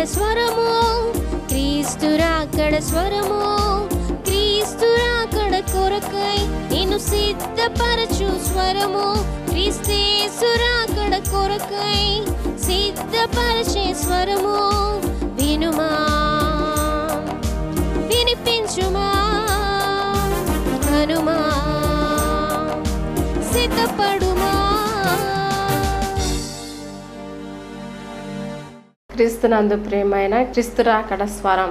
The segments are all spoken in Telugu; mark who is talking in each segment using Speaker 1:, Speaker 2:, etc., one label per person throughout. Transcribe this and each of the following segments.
Speaker 1: అక్కడ స్వరము క్రీస్తు స్వరము క్రీస్తు రాకడ కొరకై నేను సిద్ధపరచు స్వరము క్రీస్తేసు కొరకై సిద్ధపరచే స్వరము వినుమా వినిపించుమా హనుమా సిద్ధపడు క్రీస్తునందు ప్రేమైన రాకడ స్వరం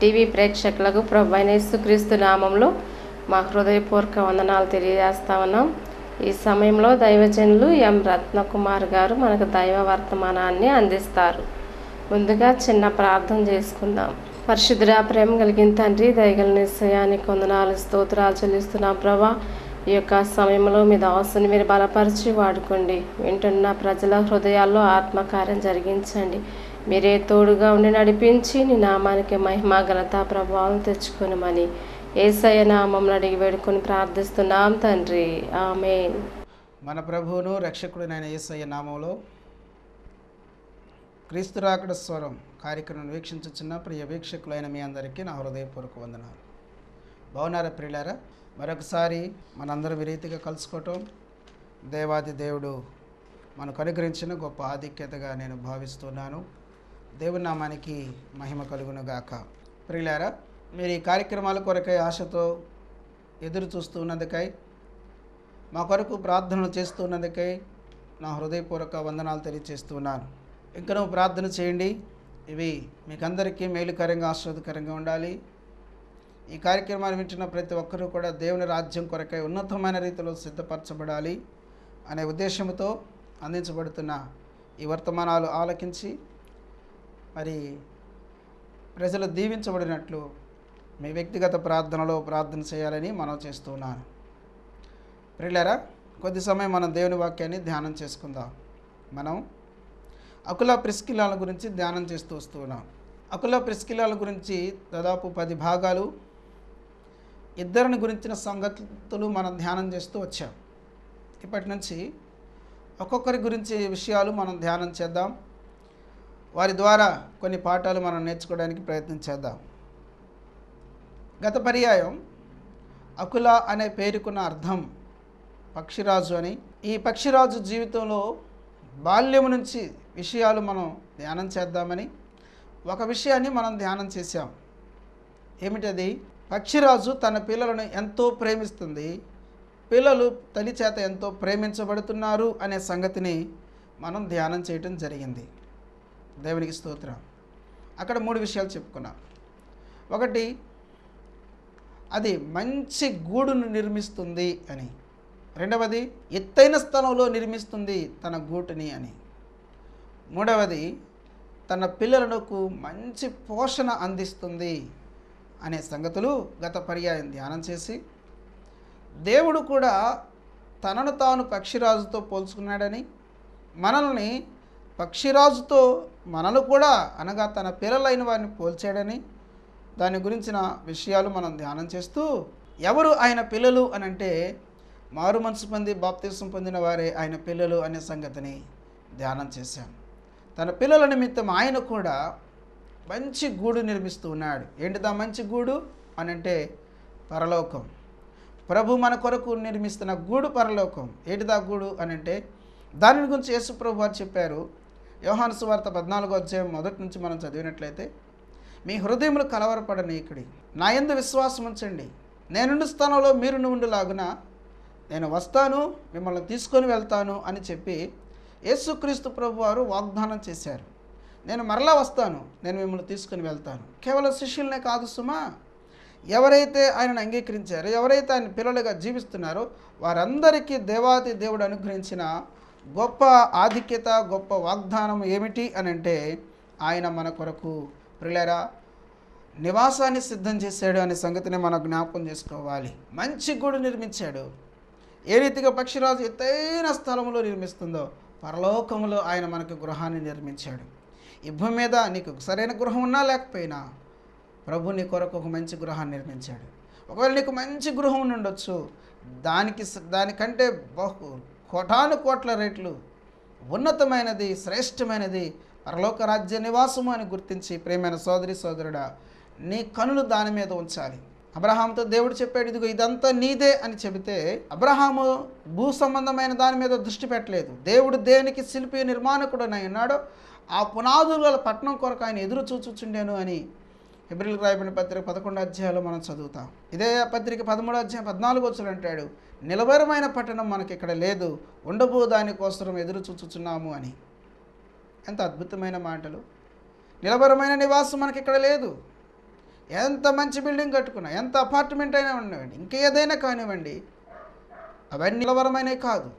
Speaker 1: టీవీ ప్రేక్షకులకు ప్రభైనేసు క్రీస్తు నామంలో మా హృదయపూర్వక వందనాలు తెలియజేస్తా ఉన్నాం ఈ సమయంలో దైవజనులు ఎం రత్నకుమార్ గారు మనకు దైవ వర్తమానాన్ని అందిస్తారు ముందుగా చిన్న ప్రార్థన చేసుకుందాం పరిశుద్ధురా ప్రేమ కలిగిన తండ్రి దయగల నిశ్చయానికి వందనాలు స్తోత్రాలు చెల్లిస్తున్నాం ప్రభా ఈ యొక్క సమయంలో మీ దాసుని మీరు బలపరిచి వాడుకోండి వింటున్న ప్రజల హృదయాల్లో ఆత్మకార్యం జరిగించండి మీరే తోడుగా ఉండి నడిపించి నీ నామానికి మహిమా ఘనత ప్రభావం తెచ్చుకొనమని ఏసయ్య నామం అడిగి వేడుకొని ప్రార్థిస్తున్నాం తండ్రి ఆమె
Speaker 2: మన ప్రభువును రక్షకుడినైన ఏసయ్య నామంలో క్రీస్తు రాకడ స్వరం కార్యక్రమం వీక్షించున్న ప్రియ వీక్షకులైన మీ అందరికీ నా హృదయపూర్వక వందనాలు బాగున్నారా ప్రియులారా మరొకసారి మనందరం విరీతిగా కలుసుకోవటం దేవాది దేవుడు మనకు అనుగ్రహించిన గొప్ప ఆధిక్యతగా నేను భావిస్తున్నాను దేవుని నామానికి మహిమ కలుగునుగాక ప్రియులారా మీరు ఈ కార్యక్రమాల కొరకై ఆశతో ఎదురు చూస్తున్నందుకై మా కొరకు ప్రార్థనలు చేస్తూ ఉన్నందుకై నా హృదయపూర్వక వందనాలు తెలియజేస్తున్నాను ఇంకనూ ప్రార్థన చేయండి ఇవి మీకందరికీ మేలుకరంగా ఆశ్రదకరంగా ఉండాలి ఈ కార్యక్రమాన్ని వింటున్న ప్రతి ఒక్కరూ కూడా దేవుని రాజ్యం కొరకై ఉన్నతమైన రీతిలో సిద్ధపరచబడాలి అనే ఉద్దేశంతో అందించబడుతున్న ఈ వర్తమానాలు ఆలకించి మరి ప్రజలు దీవించబడినట్లు మీ వ్యక్తిగత ప్రార్థనలో ప్రార్థన చేయాలని మనం చేస్తున్నాను ప్రిల్లరా కొద్ది సమయం మనం దేవుని వాక్యాన్ని ధ్యానం చేసుకుందాం మనం అకుల ప్రిస్కిలాల గురించి ధ్యానం చేస్తూ వస్తున్నాం అకుల ప్రిస్కిలాల గురించి దాదాపు పది భాగాలు ఇద్దరిని గురించిన సంగతులు మనం ధ్యానం చేస్తూ వచ్చాం ఇప్పటి నుంచి ఒక్కొక్కరి గురించి విషయాలు మనం ధ్యానం చేద్దాం వారి ద్వారా కొన్ని పాఠాలు మనం నేర్చుకోవడానికి ప్రయత్నం చేద్దాం గత పర్యాయం అకుల అనే పేరుకున్న అర్థం పక్షిరాజు అని ఈ పక్షిరాజు జీవితంలో బాల్యం నుంచి విషయాలు మనం ధ్యానం చేద్దామని ఒక విషయాన్ని మనం ధ్యానం చేశాం ఏమిటది పక్షిరాజు తన పిల్లలను ఎంతో ప్రేమిస్తుంది పిల్లలు తల్లి చేత ఎంతో ప్రేమించబడుతున్నారు అనే సంగతిని మనం ధ్యానం చేయటం జరిగింది దేవునికి స్తోత్రం అక్కడ మూడు విషయాలు చెప్పుకున్నా ఒకటి అది మంచి గూడును నిర్మిస్తుంది అని రెండవది ఎత్తైన స్థలంలో నిర్మిస్తుంది తన గూటిని అని మూడవది తన పిల్లలకు మంచి పోషణ అందిస్తుంది అనే సంగతులు గత పర్యాయం ధ్యానం చేసి దేవుడు కూడా తనను తాను పక్షిరాజుతో పోల్చుకున్నాడని మనల్ని పక్షిరాజుతో మనను కూడా అనగా తన పిల్లలైన వారిని పోల్చాడని దాని గురించిన విషయాలు మనం ధ్యానం చేస్తూ ఎవరు ఆయన పిల్లలు అని అంటే మారు మనసు పొంది బాప్తీసం పొందిన వారే ఆయన పిల్లలు అనే సంగతిని ధ్యానం చేశాం తన పిల్లల నిమిత్తం ఆయన కూడా మంచి గూడు నిర్మిస్తూ ఉన్నాడు ఏంటిదా మంచి గూడు అని అంటే పరలోకం ప్రభు మన కొరకు నిర్మిస్తున్న గూడు పరలోకం ఏంటిదా గూడు అని అంటే దాని గురించి యేసు ప్రభు చెప్పారు యోహాను సువార్త పద్నాలుగో అధ్యాయం మొదటి నుంచి మనం చదివినట్లయితే మీ హృదయములు కలవరపడనీకుడి నా ఎందు విశ్వాసం ఉంచండి నేనుండు స్థానంలో మీరు లాగున నేను వస్తాను మిమ్మల్ని తీసుకొని వెళ్తాను అని చెప్పి యేసుక్రీస్తు ప్రభు వారు వాగ్దానం చేశారు నేను మరలా వస్తాను నేను మిమ్మల్ని తీసుకుని వెళ్తాను కేవలం శిష్యులనే కాదు సుమా ఎవరైతే ఆయనను అంగీకరించారో ఎవరైతే ఆయన పిల్లలుగా జీవిస్తున్నారో వారందరికీ దేవాతి దేవుడు అనుగ్రహించిన గొప్ప ఆధిక్యత గొప్ప వాగ్దానం ఏమిటి అని అంటే ఆయన మన కొరకు ప్రిలరా నివాసాన్ని సిద్ధం చేశాడు అనే సంగతిని మనం జ్ఞాపకం చేసుకోవాలి మంచి గుడి నిర్మించాడు ఏ రీతిగా పక్షిరాజు ఎత్తైన స్థలంలో నిర్మిస్తుందో పరలోకంలో ఆయన మనకు గృహాన్ని నిర్మించాడు ఈ భూమి మీద నీకు సరైన గృహం ఉన్నా లేకపోయినా ప్రభు నీ కొరకు ఒక మంచి గృహాన్ని నిర్మించాడు ఒకవేళ నీకు మంచి గృహం ఉండొచ్చు దానికి దానికంటే బహు కోటాను కోట్ల రేట్లు ఉన్నతమైనది శ్రేష్టమైనది పరలోక రాజ్య నివాసము అని గుర్తించి ప్రేమైన సోదరి సోదరుడా నీ కనులు దాని మీద ఉంచాలి అబ్రహాంతో దేవుడు చెప్పాడు ఇదిగో ఇదంతా నీదే అని చెబితే అబ్రహాము భూ సంబంధమైన దాని మీద దృష్టి పెట్టలేదు దేవుడు దేనికి శిల్పి నిర్మాణకుడు ఉన్నాడో ఆ పునాదుల పట్టణం కొరకు ఆయన ఎదురు చూచుచుండేను అని ఎబ్రిల్కి రాయబడిన పత్రిక పదకొండు అధ్యాయాలు మనం చదువుతాం ఇదే పత్రిక పదమూడు అధ్యాయం పద్నాలుగు వచ్చులు అంటాడు నిలబరమైన పట్టణం మనకి ఇక్కడ లేదు ఉండబో దానికోసం ఎదురు చూచుచున్నాము అని ఎంత అద్భుతమైన మాటలు నిలబరమైన నివాసం మనకి ఇక్కడ లేదు ఎంత మంచి బిల్డింగ్ కట్టుకున్నా ఎంత అపార్ట్మెంట్ అయినా ఉండవండి ఇంకేదైనా కానివ్వండి అవన్నీ నిలబరమైనవి కాదు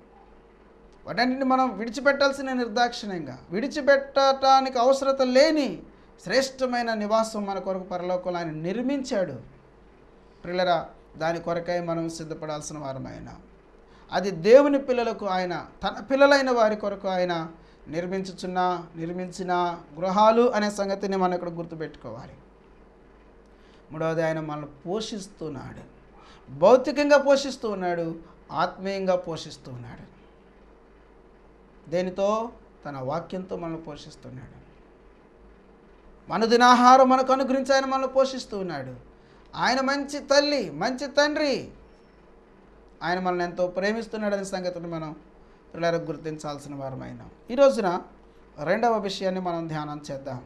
Speaker 2: వాటన్నింటిని మనం విడిచిపెట్టాల్సిన నిర్దాక్షిణ్యంగా విడిచిపెట్టడానికి అవసరత లేని శ్రేష్టమైన నివాసం మన కొరకు పరలోకంలో ఆయన నిర్మించాడు పిల్లరా దాని కొరకై మనం సిద్ధపడాల్సిన వారమైన అది దేవుని పిల్లలకు ఆయన తన పిల్లలైన వారి కొరకు ఆయన నిర్మించుచున్న నిర్మించిన గృహాలు అనే సంగతిని మనం ఇక్కడ గుర్తుపెట్టుకోవాలి మూడవది ఆయన మనల్ని పోషిస్తున్నాడు భౌతికంగా పోషిస్తూ ఉన్నాడు ఆత్మీయంగా పోషిస్తూ ఉన్నాడు దేనితో తన వాక్యంతో మనల్ని పోషిస్తున్నాడు మన దినాహారం మనకు అనుగ్రహించి ఆయన మనల్ని పోషిస్తూ ఉన్నాడు ఆయన మంచి తల్లి మంచి తండ్రి ఆయన మనల్ని ఎంతో ప్రేమిస్తున్నాడనే సంగతిని మనం పిల్లలకు గుర్తించాల్సిన వారమైనా ఆయన ఈరోజున రెండవ విషయాన్ని మనం ధ్యానం చేద్దాం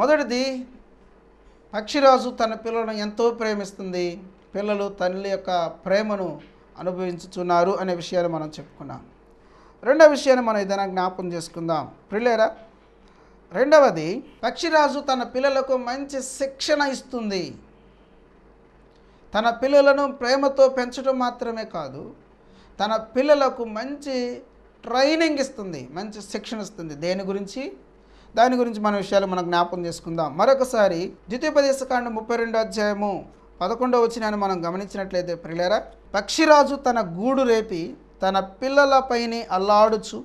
Speaker 2: మొదటిది పక్షిరాజు తన పిల్లలను ఎంతో ప్రేమిస్తుంది పిల్లలు తల్లి యొక్క ప్రేమను అనుభవించుచున్నారు అనే విషయాన్ని మనం చెప్పుకున్నాం రెండవ విషయాన్ని మనం ఏదైనా జ్ఞాపం చేసుకుందాం ప్రిలేరా రెండవది పక్షిరాజు తన పిల్లలకు మంచి శిక్షణ ఇస్తుంది తన పిల్లలను ప్రేమతో పెంచడం మాత్రమే కాదు తన పిల్లలకు మంచి ట్రైనింగ్ ఇస్తుంది మంచి శిక్షణ ఇస్తుంది దేని గురించి దాని గురించి మన విషయాలు మనం జ్ఞాపం చేసుకుందాం మరొకసారి ద్వితీయోపదేశకాండ ముప్పై రెండో అధ్యాయము పదకొండవ వచ్చినాయని మనం గమనించినట్లయితే ప్రిలేరా పక్షిరాజు తన గూడు రేపి తన పిల్లలపైని అల్లాడుచు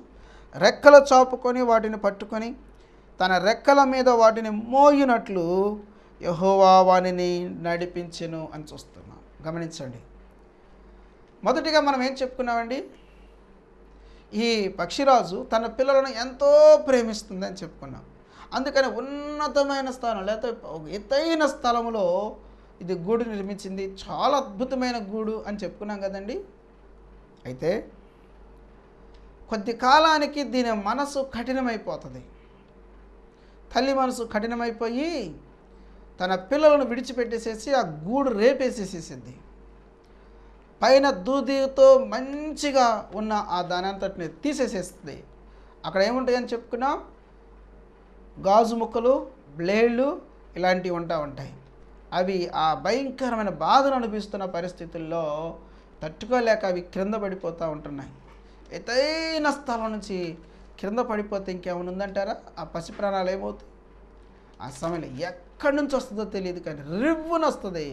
Speaker 2: రెక్కలు చాపుకొని వాటిని పట్టుకొని తన రెక్కల మీద వాటిని మోయినట్లు యహోవా వాణిని నడిపించెను అని చూస్తున్నాం గమనించండి మొదటిగా మనం ఏం చెప్పుకున్నామండి ఈ పక్షిరాజు తన పిల్లలను ఎంతో ప్రేమిస్తుందని చెప్పుకున్నాం అందుకని ఉన్నతమైన స్థానం లేకపోతే ఎత్తైన స్థలంలో ఇది గూడు నిర్మించింది చాలా అద్భుతమైన గూడు అని చెప్పుకున్నాం కదండి అయితే కొద్ది కాలానికి దీని మనసు కఠినమైపోతుంది తల్లి మనసు కఠినమైపోయి తన పిల్లలను విడిచిపెట్టేసేసి ఆ గూడు రేపేసేసేసింది పైన దూదితో మంచిగా ఉన్న ఆ దానంతటిని తీసేసేస్తుంది అక్కడ ఏముంటాయని చెప్పుకున్నా గాజు ముక్కలు బ్లేడ్లు ఇలాంటివి ఉంటా ఉంటాయి అవి ఆ భయంకరమైన బాధను అనిపిస్తున్న పరిస్థితుల్లో తట్టుకోలేక అవి క్రింద పడిపోతూ ఉంటున్నాయి ఎతైన స్థలం నుంచి కింద పడిపోతే ఇంకేమైనా ఉందంటారా ఆ పసి ప్రాణాలు ఏమవుతాయి ఆ సమయంలో ఎక్కడి నుంచి వస్తుందో తెలియదు కానీ రివ్వున వస్తుంది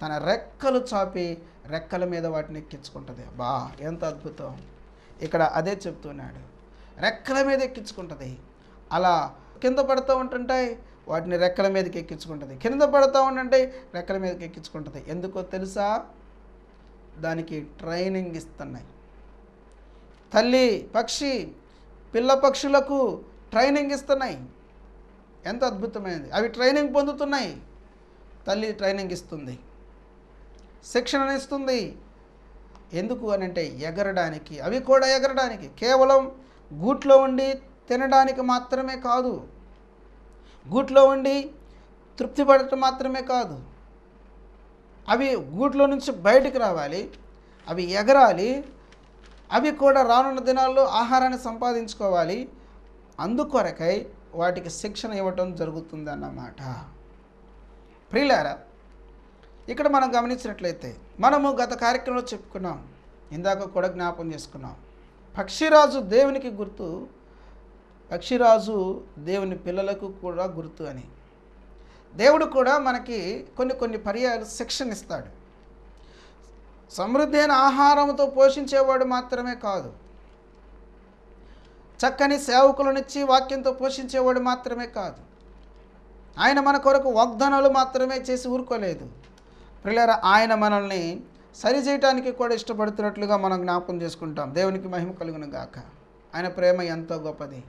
Speaker 2: తన రెక్కలు చాపి రెక్కల మీద వాటిని ఎక్కించుకుంటుంది బా ఎంత అద్భుతం ఇక్కడ అదే చెప్తున్నాడు రెక్కల మీద ఎక్కించుకుంటుంది అలా కింద పడుతూ ఉంటుంటాయి వాటిని రెక్కల మీదకి ఎక్కించుకుంటుంది కింద పడుతూ ఉంటుంటే రెక్కల మీదకి ఎక్కించుకుంటుంది ఎందుకో తెలుసా దానికి ట్రైనింగ్ ఇస్తున్నాయి తల్లి పక్షి పిల్ల పక్షులకు ట్రైనింగ్ ఇస్తున్నాయి ఎంత అద్భుతమైనది అవి ట్రైనింగ్ పొందుతున్నాయి తల్లి ట్రైనింగ్ ఇస్తుంది శిక్షణ ఇస్తుంది ఎందుకు అని అంటే ఎగరడానికి అవి కూడా ఎగరడానికి కేవలం గూట్లో ఉండి తినడానికి మాత్రమే కాదు గూట్లో ఉండి తృప్తి పడటం మాత్రమే కాదు అవి గూట్లో నుంచి బయటకు రావాలి అవి ఎగరాలి అవి కూడా రానున్న దినాల్లో ఆహారాన్ని సంపాదించుకోవాలి అందుకొరకై వాటికి శిక్షణ ఇవ్వటం జరుగుతుందన్నమాట ప్రియులారా ఇక్కడ మనం గమనించినట్లయితే మనము గత కార్యక్రమంలో చెప్పుకున్నాం ఇందాక కూడా జ్ఞాపం చేసుకున్నాం పక్షిరాజు దేవునికి గుర్తు పక్షిరాజు దేవుని పిల్లలకు కూడా గుర్తు అని దేవుడు కూడా మనకి కొన్ని కొన్ని పర్యాలు శిక్షణ ఇస్తాడు సమృద్ధి అయిన ఆహారంతో పోషించేవాడు మాత్రమే కాదు చక్కని సేవకులనిచ్చి వాక్యంతో పోషించేవాడు మాత్రమే కాదు ఆయన మన కొరకు వాగ్దానాలు మాత్రమే చేసి ఊరుకోలేదు పిల్లర ఆయన మనల్ని సరి చేయటానికి కూడా ఇష్టపడుతున్నట్లుగా మనం జ్ఞాపకం చేసుకుంటాం దేవునికి మహిమ కలిగిన గాక ఆయన ప్రేమ ఎంతో గొప్పది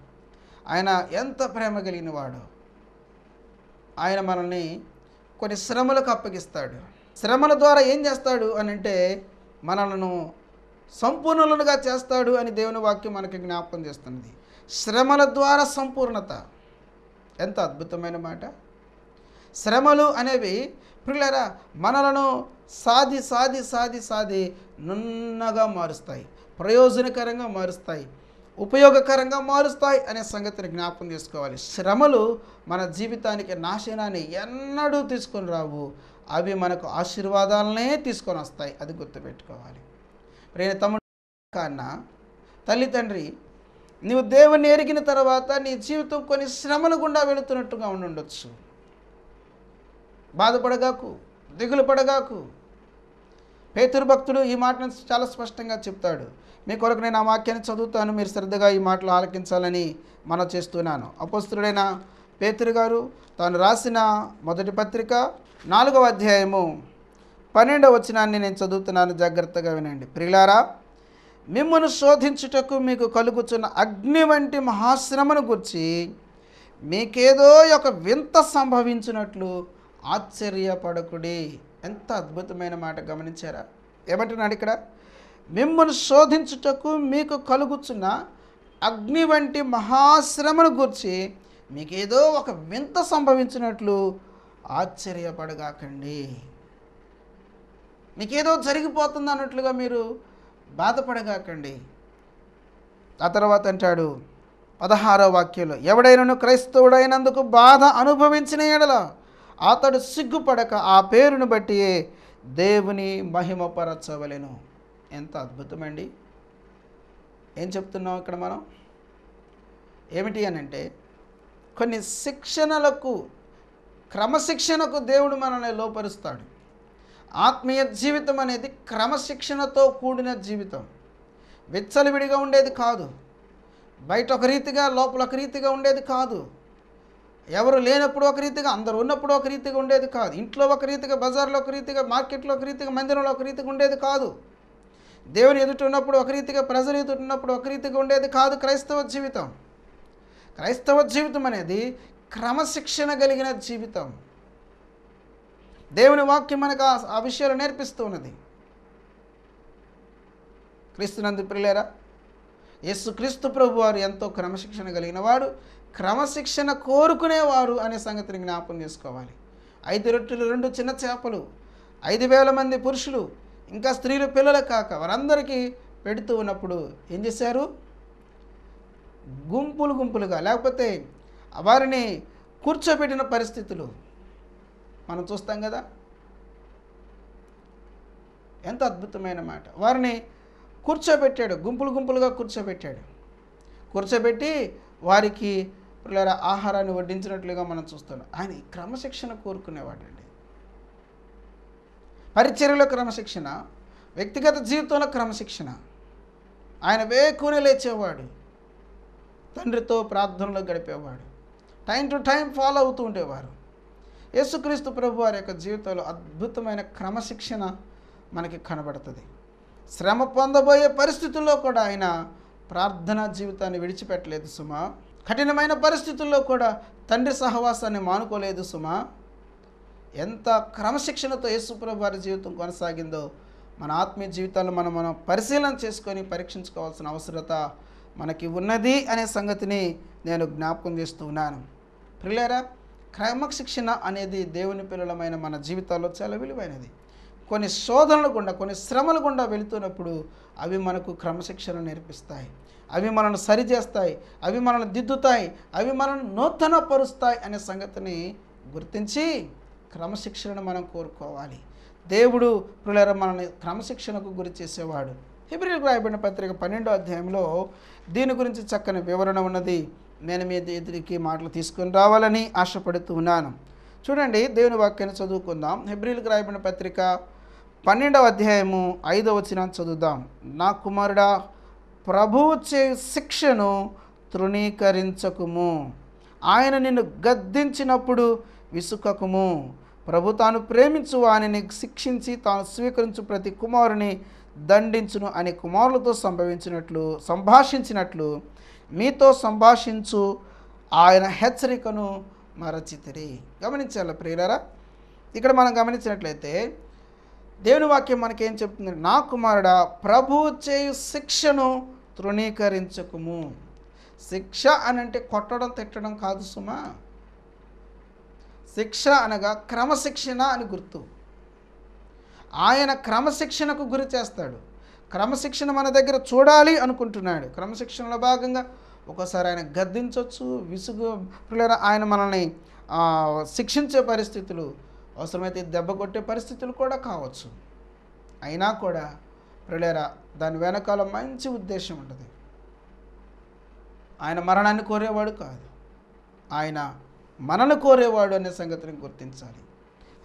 Speaker 2: ఆయన ఎంత ప్రేమ వాడు ఆయన మనల్ని కొన్ని శ్రమలకు అప్పగిస్తాడు శ్రమల ద్వారా ఏం చేస్తాడు అని అంటే మనలను సంపూర్ణులుగా చేస్తాడు అని దేవుని వాక్యం మనకి జ్ఞాపకం చేస్తుంది శ్రమల ద్వారా సంపూర్ణత ఎంత అద్భుతమైన మాట శ్రమలు అనేవి పిల్లరా మనలను సాధి సాధి సాధి సాధి నున్నగా మారుస్తాయి ప్రయోజనకరంగా మారుస్తాయి ఉపయోగకరంగా మారుస్తాయి అనే సంగతిని జ్ఞాపకం చేసుకోవాలి శ్రమలు మన జీవితానికి నాశనాన్ని ఎన్నడూ తీసుకొని రావు అవి మనకు ఆశీర్వాదాలనే తీసుకొని వస్తాయి అది గుర్తుపెట్టుకోవాలి ప్రేమ తమ్ముడు కన్నా తల్లిదండ్రి నీవు దేవుని ఎరిగిన తర్వాత నీ జీవితం కొన్ని శ్రమల గుండా వెళుతున్నట్టుగా ఉండుండొచ్చు బాధపడగాకు దిగులు పడగాకు పేతృభక్తుడు ఈ మాటను చాలా స్పష్టంగా చెప్తాడు మీ కొరకు నేను ఆ వాక్యాన్ని చదువుతాను మీరు శ్రద్ధగా ఈ మాటలు ఆలకించాలని మనం చేస్తున్నాను అపస్తుడైన పేతురు గారు తాను రాసిన మొదటి పత్రిక నాలుగవ అధ్యాయము పన్నెండవ వచనాన్ని నేను చదువుతున్నాను జాగ్రత్తగా వినండి ప్రియులారా మిమ్మను శోధించుటకు మీకు కలుగుచున్న అగ్ని వంటి మహాశ్రమను గుర్చి మీకేదో ఒక వింత సంభవించినట్లు ఆశ్చర్యపడకుడి ఎంత అద్భుతమైన మాట గమనించారా ఏమంటున్నాడు ఇక్కడ మిమ్మల్ని శోధించుటకు మీకు కలుగుచున్న అగ్ని వంటి మహాశ్రమను గుర్చి మీకేదో ఒక వింత సంభవించినట్లు ఆశ్చర్యపడగాకండి మీకేదో జరిగిపోతుంది అన్నట్లుగా మీరు బాధపడగాకండి ఆ తర్వాత అంటాడు పదహారో వాక్యంలో ఎవడైనను క్రైస్తవుడైనందుకు బాధ అనుభవించిన ఎడల అతడు సిగ్గుపడక ఆ పేరును బట్టి దేవుని మహిమపరచవలెను ఎంత అద్భుతమండి ఏం చెప్తున్నాం ఇక్కడ మనం ఏమిటి అని అంటే కొన్ని శిక్షణలకు క్రమశిక్షణకు దేవుడు మనల్ని లోపరుస్తాడు ఆత్మీయ జీవితం అనేది క్రమశిక్షణతో కూడిన జీవితం విచ్చలివిడిగా ఉండేది కాదు బయట ఒక రీతిగా లోపల ఒక రీతిగా ఉండేది కాదు ఎవరు లేనప్పుడు ఒక రీతిగా అందరు ఉన్నప్పుడు ఒక రీతిగా ఉండేది కాదు ఇంట్లో ఒక రీతిగా బజార్లో ఒక రీతిగా మార్కెట్లో ఒక రీతిగా మందిరంలో ఒక రీతిగా ఉండేది కాదు దేవుని ఎదుటి ఉన్నప్పుడు ఒక రీతిగా ప్రజలు ఎదుటి ఉన్నప్పుడు ఒక రీతిగా ఉండేది కాదు క్రైస్తవ జీవితం క్రైస్తవ జీవితం అనేది క్రమశిక్షణ కలిగిన జీవితం దేవుని వాక్యం మనకు ఆ విషయాలు నేర్పిస్తున్నది క్రీస్తునందు ప్రిలేరా యస్సు క్రీస్తు ప్రభు వారు ఎంతో క్రమశిక్షణ కలిగిన వాడు క్రమశిక్షణ కోరుకునేవారు అనే సంగతిని జ్ఞాపం చేసుకోవాలి ఐదు రొట్టెలు రెండు చిన్న చేపలు ఐదు వేల మంది పురుషులు ఇంకా స్త్రీలు పిల్లలు కాక వారందరికీ పెడుతూ ఉన్నప్పుడు ఏం చేశారు గుంపులు గుంపులుగా లేకపోతే వారిని కూర్చోబెట్టిన పరిస్థితులు మనం చూస్తాం కదా ఎంత అద్భుతమైన మాట వారిని కూర్చోబెట్టాడు గుంపులు గుంపులుగా కూర్చోబెట్టాడు కూర్చోబెట్టి వారికి పిల్లల ఆహారాన్ని వడ్డించినట్లుగా మనం చూస్తున్నాం ఆయన క్రమశిక్షణ కోరుకునేవాడండి పరిచర్యలో క్రమశిక్షణ వ్యక్తిగత జీవితంలో క్రమశిక్షణ ఆయన వేకుని లేచేవాడు తండ్రితో ప్రార్థనలో గడిపేవాడు టైం టు టైం ఫాలో అవుతూ ఉండేవారు యేసుక్రీస్తు ప్రభు వారి యొక్క జీవితంలో అద్భుతమైన క్రమశిక్షణ మనకి కనబడుతుంది శ్రమ పొందబోయే పరిస్థితుల్లో కూడా ఆయన ప్రార్థనా జీవితాన్ని విడిచిపెట్టలేదు సుమా కఠినమైన పరిస్థితుల్లో కూడా తండ్రి సహవాసాన్ని మానుకోలేదు సుమా ఎంత క్రమశిక్షణతో యేసుప్రభు వారి జీవితం కొనసాగిందో మన ఆత్మీయ జీవితాలను మనం మనం పరిశీలన చేసుకొని పరీక్షించుకోవాల్సిన అవసరత మనకి ఉన్నది అనే సంగతిని నేను జ్ఞాపకం చేస్తూ ఉన్నాను ప్రిలేరా క్రమశిక్షణ అనేది దేవుని పిల్లలమైన మన జీవితాల్లో చాలా విలువైనది కొన్ని శోధనలు గుండా కొన్ని శ్రమలు గుండా వెళుతున్నప్పుడు అవి మనకు క్రమశిక్షణ నేర్పిస్తాయి అవి మనల్ని సరిచేస్తాయి అవి మనల్ని దిద్దుతాయి అవి మనల్ని నూతనపరుస్తాయి అనే సంగతిని గుర్తించి క్రమశిక్షణను మనం కోరుకోవాలి దేవుడు పిల్లర మనల్ని క్రమశిక్షణకు గురి చేసేవాడు హిబ్రిల్ రాయబడిన పత్రిక పన్నెండో అధ్యాయంలో దీని గురించి చక్కని వివరణ ఉన్నది నేను మీ ఇద్దరికి మాటలు తీసుకుని రావాలని ఆశపడుతూ ఉన్నాను చూడండి దేవుని వాక్యాన్ని చదువుకుందాం హెబ్రిల్కి రాయబడిన పత్రిక పన్నెండవ అధ్యాయము ఐదవ వచ్చిన చదువుదాం నా కుమారుడా ప్రభు చే శిక్షను తృణీకరించకుము ఆయన నిన్ను గద్దించినప్పుడు విసుకకుము ప్రభు తాను ప్రేమించు వానిని శిక్షించి తాను స్వీకరించు ప్రతి కుమారుని దండించును అనే కుమారులతో సంభవించినట్లు సంభాషించినట్లు మీతో సంభాషించు ఆయన హెచ్చరికను మరచితిరి గమనించాలి ప్రియులరా ఇక్కడ మనం గమనించినట్లయితే దేవుని వాక్యం మనకేం చెప్తుంది నా కుమారుడా ప్రభు చేయు శిక్షను తృణీకరించకుము శిక్ష అని అంటే కొట్టడం తిట్టడం కాదు సుమా శిక్ష అనగా క్రమశిక్షణ అని గుర్తు ఆయన క్రమశిక్షణకు గురి చేస్తాడు క్రమశిక్షణ మన దగ్గర చూడాలి అనుకుంటున్నాడు క్రమశిక్షణలో భాగంగా ఒక్కోసారి ఆయన గద్దించవచ్చు విసుగు పిల్లరా ఆయన మనల్ని శిక్షించే పరిస్థితులు అవసరమైతే దెబ్బ కొట్టే పరిస్థితులు కూడా కావచ్చు అయినా కూడా ప్రిలేరా దాని వెనకాల మంచి ఉద్దేశం ఉంటుంది ఆయన మరణాన్ని కోరేవాడు కాదు ఆయన మనను కోరేవాడు అనే సంగతిని గుర్తించాలి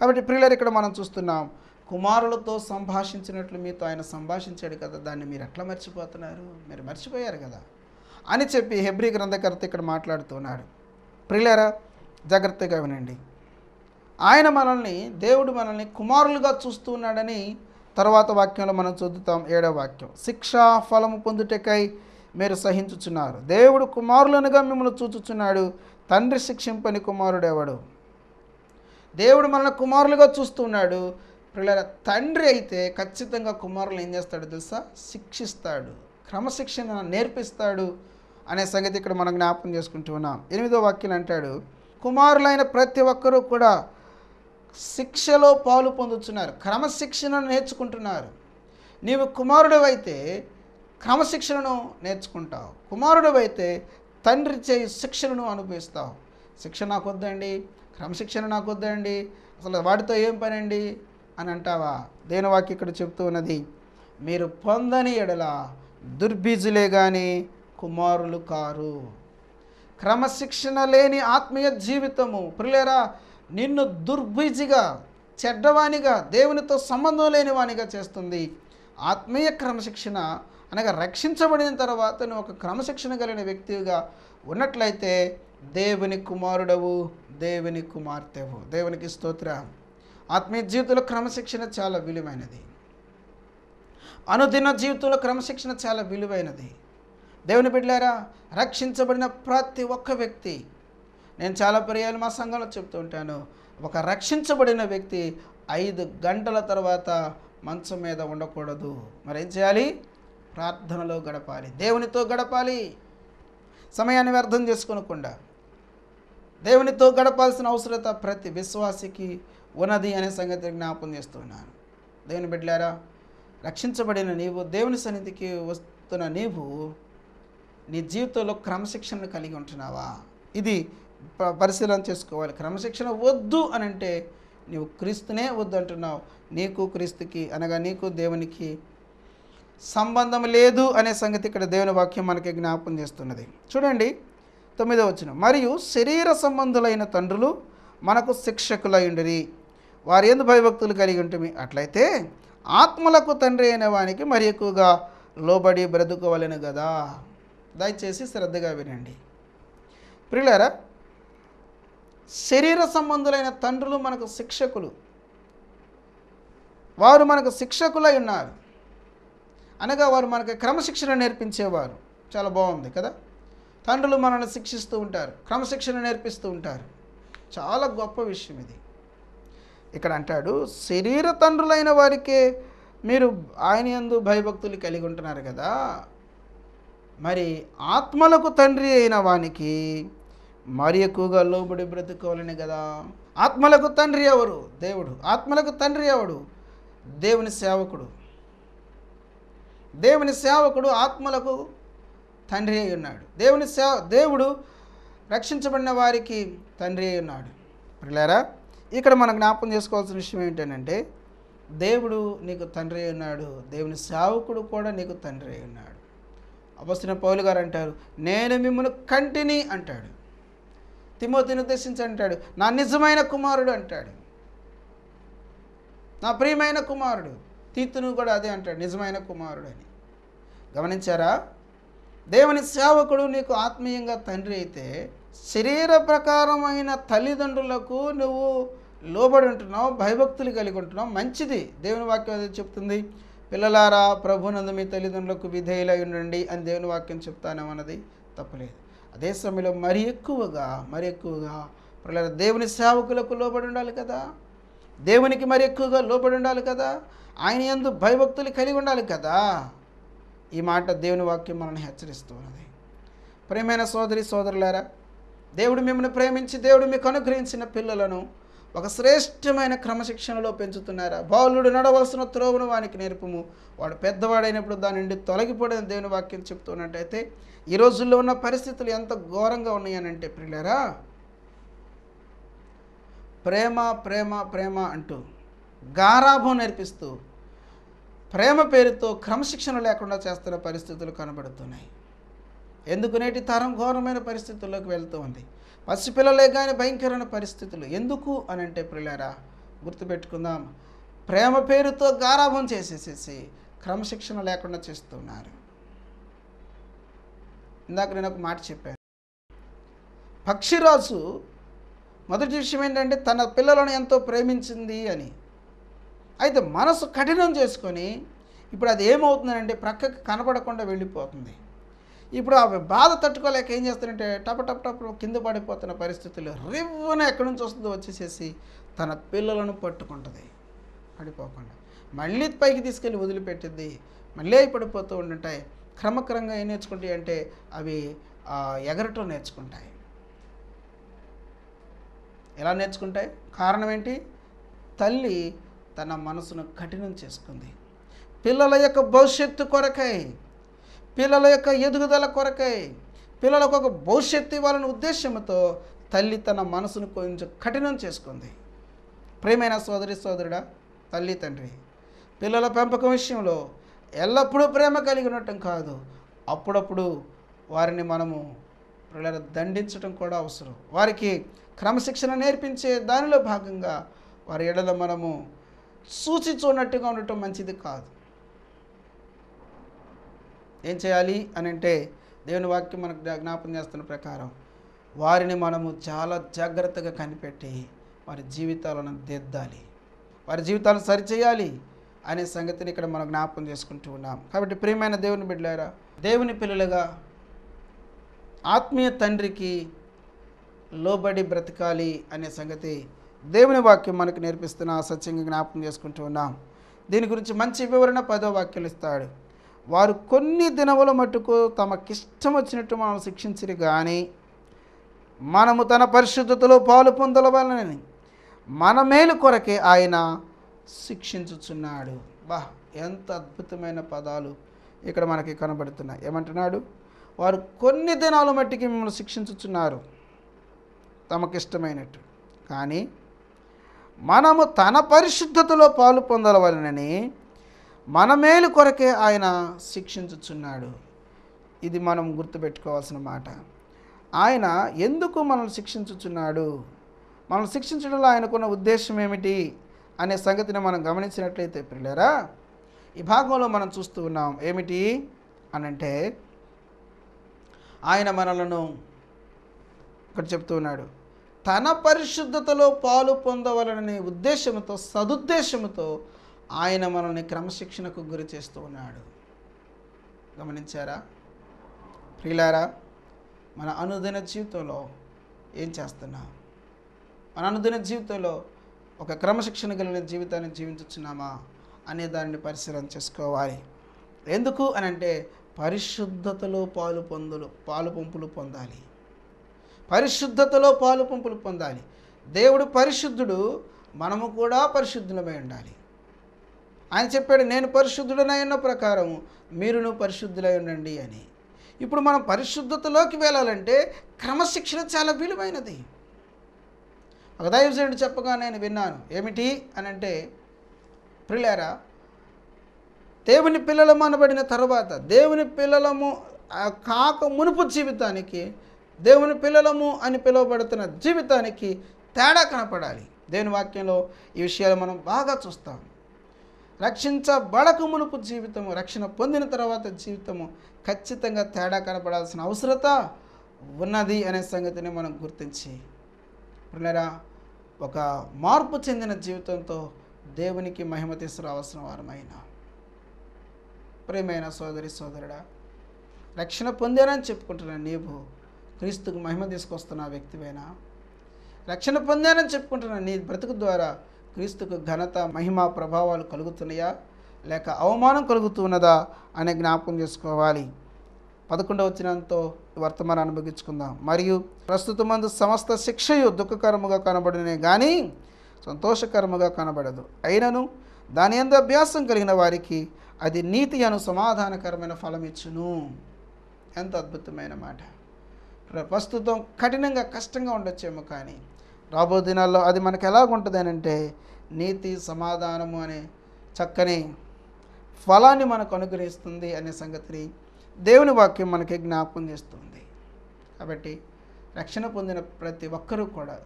Speaker 2: కాబట్టి ప్రియులర్ ఇక్కడ మనం చూస్తున్నాం కుమారులతో సంభాషించినట్లు మీతో ఆయన సంభాషించాడు కదా దాన్ని మీరు ఎట్లా మర్చిపోతున్నారు మీరు మర్చిపోయారు కదా అని చెప్పి హెబ్రి గ్రంథకర్త ఇక్కడ మాట్లాడుతున్నాడు ప్రిలేరా జాగ్రత్తగా వినండి ఆయన మనల్ని దేవుడు మనల్ని కుమారులుగా చూస్తున్నాడని తర్వాత వాక్యంలో మనం చూద్దాం ఏడవ వాక్యం శిక్షా ఫలము పొందుటకై మీరు సహించుచున్నారు దేవుడు కుమారులనుగా మిమ్మల్ని చూచుచున్నాడు తండ్రి శిక్షింపని కుమారుడెవడు దేవుడు మనల్ని కుమారులుగా చూస్తున్నాడు పిల్లల తండ్రి అయితే ఖచ్చితంగా కుమారులు ఏం చేస్తాడు తెలుసా శిక్షిస్తాడు క్రమశిక్షణ నేర్పిస్తాడు అనే సంగతి ఇక్కడ మనం జ్ఞాపకం చేసుకుంటూ ఉన్నాం ఎనిమిదో వాక్యం అంటాడు కుమారులైన ప్రతి ఒక్కరూ కూడా శిక్షలో పాలు పొందుతున్నారు క్రమశిక్షణను నేర్చుకుంటున్నారు నీవు అయితే క్రమశిక్షణను నేర్చుకుంటావు కుమారుడు అయితే తండ్రి చేయి శిక్షణను అనుభవిస్తావు శిక్షణ నాకు వద్దండి క్రమశిక్షణ నాకు వద్దండి అసలు వాటితో ఏం పని అండి అని అంటావా దేని ఇక్కడ చెప్తూ ఉన్నది మీరు పొందని ఎడల దుర్బీజులే కానీ కుమారులు కారు క్రమశిక్షణ లేని ఆత్మీయ జీవితము ప్రిలేరా నిన్ను దుర్బీజిగా చెడ్డవానిగా దేవునితో సంబంధం లేనివానిగా చేస్తుంది ఆత్మీయ క్రమశిక్షణ అనగా రక్షించబడిన తర్వాత నువ్వు ఒక క్రమశిక్షణ కలిగిన వ్యక్తిగా ఉన్నట్లయితే దేవుని కుమారుడవు దేవుని కుమార్తెవు దేవునికి స్తోత్రం ఆత్మీయ జీవితంలో క్రమశిక్షణ చాలా విలువైనది అనుదిన జీవితంలో క్రమశిక్షణ చాలా విలువైనది దేవుని బిడ్డారా రక్షించబడిన ప్రతి ఒక్క వ్యక్తి నేను చాలా పర్యాలు మా సంఘంలో చెప్తూ ఉంటాను ఒక రక్షించబడిన వ్యక్తి ఐదు గంటల తర్వాత మంచం మీద ఉండకూడదు మరేం చేయాలి ప్రార్థనలో గడపాలి దేవునితో గడపాలి సమయాన్ని వ్యర్థం చేసుకోనకుండా దేవునితో గడపాల్సిన అవసరత ప్రతి విశ్వాసికి ఉన్నది అనే సంగతి జ్ఞాపం చేస్తున్నాను దేవుని బిడ్డారా రక్షించబడిన నీవు దేవుని సన్నిధికి వస్తున్న నీవు నీ జీవితంలో క్రమశిక్షణను కలిగి ఉంటున్నావా ఇది పరిశీలన చేసుకోవాలి క్రమశిక్షణ వద్దు అని అంటే నీవు క్రీస్తునే వద్దు అంటున్నావు నీకు క్రీస్తుకి అనగా నీకు దేవునికి సంబంధం లేదు అనే సంగతి ఇక్కడ దేవుని వాక్యం మనకి జ్ఞాపం చేస్తున్నది చూడండి తొమ్మిదో వచ్చిన మరియు శరీర సంబంధులైన తండ్రులు మనకు శిక్షకులై ఉండరి వారి ఎందు భయభక్తులు కలిగి ఉంటుంది అట్లయితే ఆత్మలకు తండ్రి అయిన వానికి మరి ఎక్కువగా లోబడి బ్రతుకోవాలను కదా దయచేసి శ్రద్ధగా వినండి ప్రియులారా శరీర సంబంధులైన తండ్రులు మనకు శిక్షకులు వారు మనకు శిక్షకులై ఉన్నారు అనగా వారు మనకు క్రమశిక్షణ నేర్పించేవారు చాలా బాగుంది కదా తండ్రులు మనల్ని శిక్షిస్తూ ఉంటారు క్రమశిక్షణ నేర్పిస్తూ ఉంటారు చాలా గొప్ప విషయం ఇది ఇక్కడ అంటాడు శరీర తండ్రులైన వారికే మీరు ఆయన ఎందు భయభక్తులు కలిగి ఉంటున్నారు కదా మరి ఆత్మలకు తండ్రి అయిన వానికి మరి ఎక్కువగా లోబడి బ్రతుకోవాలని కదా ఆత్మలకు తండ్రి ఎవరు దేవుడు ఆత్మలకు తండ్రి ఎవడు దేవుని సేవకుడు దేవుని సేవకుడు ఆత్మలకు తండ్రి అయి ఉన్నాడు దేవుని సేవ దేవుడు రక్షించబడిన వారికి తండ్రి అయి ఉన్నాడు పిల్లారా ఇక్కడ మనం జ్ఞాపకం చేసుకోవాల్సిన విషయం ఏంటంటే దేవుడు నీకు తండ్రి ఉన్నాడు దేవుని సేవకుడు కూడా నీకు తండ్రి ఉన్నాడు అపస్తున్న పౌలు గారు అంటారు నేను మిమ్మల్ని కంటిని అంటాడు తిమోతిని ఉద్దేశించి అంటాడు నా నిజమైన కుమారుడు అంటాడు నా ప్రియమైన కుమారుడు తీతును కూడా అదే అంటాడు నిజమైన కుమారుడు అని గమనించారా దేవుని సేవకుడు నీకు ఆత్మీయంగా తండ్రి అయితే శరీర ప్రకారమైన తల్లిదండ్రులకు నువ్వు లోబడి ఉంటున్నాం భయభక్తులు కలిగి ఉంటున్నాం మంచిది దేవుని వాక్యం అది చెప్తుంది పిల్లలారా ప్రభునందు మీ తల్లిదండ్రులకు విధేయులై ఉండండి అని దేవుని వాక్యం చెప్తానేమన్నది తప్పలేదు అదే సమయంలో మరి ఎక్కువగా మరి ఎక్కువగా పిల్లల దేవుని సేవకులకు లోబడి ఉండాలి కదా దేవునికి మరి ఎక్కువగా లోబడి ఉండాలి కదా ఆయన ఎందు భయభక్తులు కలిగి ఉండాలి కదా ఈ మాట దేవుని వాక్యం మనల్ని హెచ్చరిస్తూ ఉన్నది ప్రేమైన సోదరి సోదరులారా దేవుడు మిమ్మల్ని ప్రేమించి దేవుడు మీకు అనుగ్రహించిన పిల్లలను ఒక శ్రేష్టమైన క్రమశిక్షణలో పెంచుతున్నారా బాలుడు నడవలసిన త్రోవను వానికి నేర్పము వాడు పెద్దవాడైనప్పుడు దాని నుండి తొలగిపోయిన దేవుని వాక్యం చెప్తున్నట్టయితే ఈ రోజుల్లో ఉన్న పరిస్థితులు ఎంత ఘోరంగా ఉన్నాయనంటే ప్రిలేరా ప్రేమ ప్రేమ ప్రేమ అంటూ గారాభం నేర్పిస్తూ ప్రేమ పేరుతో క్రమశిక్షణ లేకుండా చేస్తున్న పరిస్థితులు కనబడుతున్నాయి ఎందుకు నేటి తరం ఘోరమైన పరిస్థితుల్లోకి వెళ్తూ ఉంది పసిపిల్లలే కానీ భయంకరమైన పరిస్థితులు ఎందుకు అని అంటే పిల్లరా గుర్తుపెట్టుకుందాం ప్రేమ పేరుతో గారాభం చేసేసేసి క్రమశిక్షణ లేకుండా చేస్తున్నారు ఇందాక నేను ఒక మాట చెప్పాను పక్షిరాజు మొదటి విషయం ఏంటంటే తన పిల్లలను ఎంతో ప్రేమించింది అని అయితే మనసు కఠినం చేసుకొని ఇప్పుడు అది ఏమవుతుందంటే ప్రక్కకి కనపడకుండా వెళ్ళిపోతుంది ఇప్పుడు ఆ బాధ తట్టుకోలేక ఏం చేస్తారంటే టప టప టప్ కింద పడిపోతున్న పరిస్థితులు రివ్వన ఎక్కడి నుంచి వస్తుందో వచ్చేసేసి తన పిల్లలను పట్టుకుంటుంది పడిపోకుండా మళ్ళీ పైకి తీసుకెళ్ళి వదిలిపెట్టింది మళ్ళీ పడిపోతూ ఉండుంటాయి క్రమక్రమంగా ఏం నేర్చుకుంటాయి అంటే అవి ఎగరటం నేర్చుకుంటాయి ఎలా నేర్చుకుంటాయి కారణం ఏంటి తల్లి తన మనసును కఠినం చేసుకుంది పిల్లల యొక్క భవిష్యత్తు కొరకై పిల్లల యొక్క ఎదుగుదల కొరకై పిల్లలకు ఒక భవిష్యత్తు ఇవ్వాలనే ఉద్దేశంతో తల్లి తన మనసును కొంచెం కఠినం చేసుకుంది ప్రేమైన సోదరి సోదరుడా తల్లి తండ్రి పిల్లల పెంపకం విషయంలో ఎల్లప్పుడూ ప్రేమ కలిగి ఉండటం కాదు అప్పుడప్పుడు వారిని మనము పిల్లలు దండించడం కూడా అవసరం వారికి క్రమశిక్షణ నేర్పించే దానిలో భాగంగా వారి ఎడల మనము సూచించున్నట్టుగా ఉండటం మంచిది కాదు ఏం చేయాలి అని అంటే దేవుని వాక్యం మనకు జ్ఞాపం చేస్తున్న ప్రకారం వారిని మనము చాలా జాగ్రత్తగా కనిపెట్టి వారి జీవితాలను దిద్దాలి వారి జీవితాలను సరిచేయాలి అనే సంగతిని ఇక్కడ మనం జ్ఞాపం చేసుకుంటూ ఉన్నాం కాబట్టి ప్రియమైన దేవుని బిడ్డలారా దేవుని పిల్లలుగా ఆత్మీయ తండ్రికి లోబడి బ్రతకాలి అనే సంగతి దేవుని వాక్యం మనకు నేర్పిస్తున్న సత్యంగా జ్ఞాపకం చేసుకుంటూ ఉన్నాం దీని గురించి మంచి వివరణ పదో వాక్యలు ఇస్తాడు వారు కొన్ని దినముల మట్టుకు తమకిష్టం వచ్చినట్టు మనం శిక్షించరు కానీ మనము తన పరిశుద్ధతలో పాలు పొందలవాలని మన మేలు కొరకే ఆయన శిక్షించుచున్నాడు బా ఎంత అద్భుతమైన పదాలు ఇక్కడ మనకి కనబడుతున్నాయి ఏమంటున్నాడు వారు కొన్ని దినాల మట్టికి మిమ్మల్ని శిక్షించుచున్నారు తమకిష్టమైనట్టు కానీ మనము తన పరిశుద్ధతలో పాలు వలనని మన మేలు కొరకే ఆయన శిక్షించుచున్నాడు ఇది మనం గుర్తుపెట్టుకోవాల్సిన మాట ఆయన ఎందుకు మనల్ని శిక్షించుచున్నాడు మనం శిక్షించడంలో ఆయనకున్న ఉద్దేశం ఏమిటి అనే సంగతిని మనం గమనించినట్లయితే పిల్లరా ఈ భాగంలో మనం చూస్తూ ఉన్నాం ఏమిటి అనంటే ఆయన మనలను ఇక్కడ చెప్తూ ఉన్నాడు తన పరిశుద్ధతలో పాలు పొందవలననే ఉద్దేశంతో సదుద్దేశంతో ఆయన మనల్ని క్రమశిక్షణకు గురి చేస్తూ ఉన్నాడు గమనించారా ప్రియులారా మన అనుదిన జీవితంలో ఏం చేస్తున్నా మన అనుదిన జీవితంలో ఒక క్రమశిక్షణ కలిగిన జీవితాన్ని జీవించుచున్నామా అనే దానిని పరిశీలన చేసుకోవాలి ఎందుకు అని అంటే పరిశుద్ధతలో పాలు పొందులు పాలు పంపులు పొందాలి పరిశుద్ధతలో పాలు పంపులు పొందాలి దేవుడు పరిశుద్ధుడు మనము కూడా పరిశుద్ధులమై ఉండాలి ఆయన చెప్పాడు నేను పరిశుద్ధుడనై ఉన్న ప్రకారము మీరును పరిశుద్ధులై ఉండండి అని ఇప్పుడు మనం పరిశుద్ధతలోకి వెళ్ళాలంటే క్రమశిక్షణ చాలా విలువైనది ఒక దైవజనుడు చెప్పగా నేను విన్నాను ఏమిటి అని అంటే ప్రిలేరా దేవుని పిల్లలము అనబడిన తర్వాత దేవుని పిల్లలము కాక మునుపు జీవితానికి దేవుని పిల్లలము అని పిలువబడుతున్న జీవితానికి తేడా కనపడాలి దేవుని వాక్యంలో ఈ విషయాలు మనం బాగా చూస్తాం రక్షించబడక మునుపు జీవితము రక్షణ పొందిన తర్వాత జీవితము ఖచ్చితంగా తేడా కనపడాల్సిన అవసరత ఉన్నది అనే సంగతిని మనం గుర్తించి పిల్లరా ఒక మార్పు చెందిన జీవితంతో దేవునికి మహిమ తీసుకురావాల్సిన వారమైన ప్రేమైన సోదరి సోదరుడా రక్షణ పొందానని చెప్పుకుంటున్న నీవు క్రీస్తుకు మహిమ తీసుకొస్తున్న వ్యక్తివైనా రక్షణ పొందానని చెప్పుకుంటున్న నీ బ్రతుకు ద్వారా క్రీస్తుకు ఘనత మహిమ ప్రభావాలు కలుగుతున్నాయా లేక అవమానం కలుగుతున్నదా అనే జ్ఞాపకం చేసుకోవాలి పదకొండవ వచ్చినంతో వర్తమానం అనుభవించుకుందాం మరియు ప్రస్తుతమందు సమస్త శిక్షయు దుఃఖకరముగా కనబడినే కానీ సంతోషకరముగా కనబడదు అయినను దాని ఎందు అభ్యాసం కలిగిన వారికి అది నీతి అను సమాధానకరమైన ఫలం ఇచ్చును ఎంత అద్భుతమైన మాట ప్రస్తుతం కఠినంగా కష్టంగా ఉండొచ్చేమో కానీ రాబో దినాల్లో అది మనకు ఎలాగుంటుంది అని అంటే నీతి సమాధానము అనే చక్కని ఫలాన్ని మనకు అనుగ్రహిస్తుంది అనే సంగతిని దేవుని వాక్యం మనకి జ్ఞాపకం చేస్తుంది కాబట్టి రక్షణ పొందిన ప్రతి ఒక్కరూ కూడా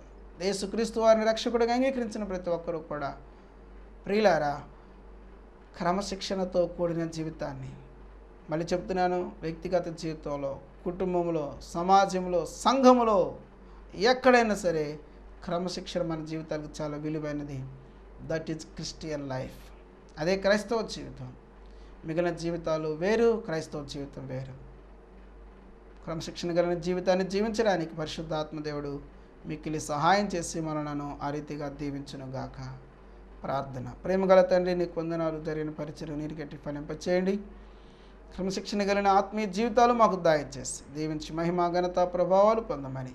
Speaker 2: దేశక్రీస్తు వారిని రక్షకుడిగా అంగీకరించిన ప్రతి ఒక్కరూ కూడా ప్రియులారా క్రమశిక్షణతో కూడిన జీవితాన్ని మళ్ళీ చెప్తున్నాను వ్యక్తిగత జీవితంలో కుటుంబంలో సమాజంలో సంఘంలో ఎక్కడైనా సరే క్రమశిక్షణ మన జీవితాలకు చాలా విలువైనది దట్ ఈజ్ క్రిస్టియన్ లైఫ్ అదే క్రైస్తవ జీవితం మిగిలిన జీవితాలు వేరు క్రైస్తవ జీవితం వేరు క్రమశిక్షణ కలిగిన జీవితాన్ని జీవించడానికి పరిశుద్ధాత్మదేవుడు మిక్కిలి సహాయం చేసి మనలను ఆ రీతిగా గాక ప్రార్థన ప్రేమగల తండ్రి నీకు వందనాలు జరిగిన పరిచయం నీరుగట్టి ఫలింపచేయండి క్రమశిక్షణ కలిగిన ఆత్మీయ జీవితాలు మాకు దయచేసి దీవించి మహిమా ఘనత ప్రభావాలు పొందమని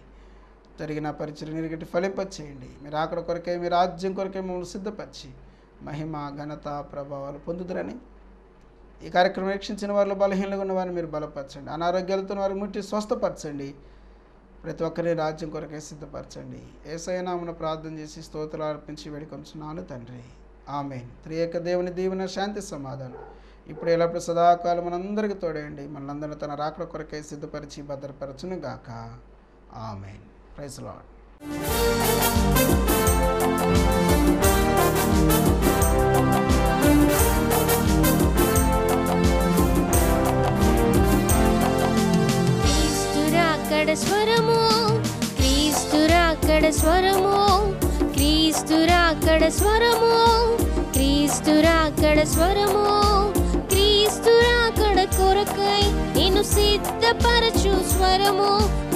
Speaker 2: జరిగిన పరిచయం నిరిగటి ఫలింపచేయండి మీరు రాకడ కొరకే మీ రాజ్యం కొరకే మమ్మల్ని సిద్ధపరిచి మహిమ ఘనత ప్రభావాలు పొందుదరని ఈ కార్యక్రమం వీక్షించిన వారిలో బలహీనంగా ఉన్న వారిని మీరు బలపరచండి అనారోగ్యాలతో వారిని ముట్టి స్వస్థపరచండి ప్రతి ఒక్కరిని రాజ్యం కొరకే సిద్ధపరచండి ఏసైనామును ప్రార్థన చేసి స్తోత్రాలు అర్పించి వేడుకొంచున్నాను తండ్రి ఆమె త్రియేక దేవుని దీవెన శాంతి సమాధానం ఇప్పుడు ఎల్లప్పుడు సదాకాలం మనందరికీ తోడేయండి మనందరినీ తన రాకడ కొరకే సిద్ధపరిచి భద్రపరచును గాక ఆమెన్ ప్రైజ్ లాడ్
Speaker 1: స్వరము క్రీస్తురాకడ అక్కడ స్వరము క్రీస్తురా అక్కడ స్వరము క్రీస్తురా స్వరము క్రీస్తురా కొరకై నేను సిద్ధపరచు స్వరము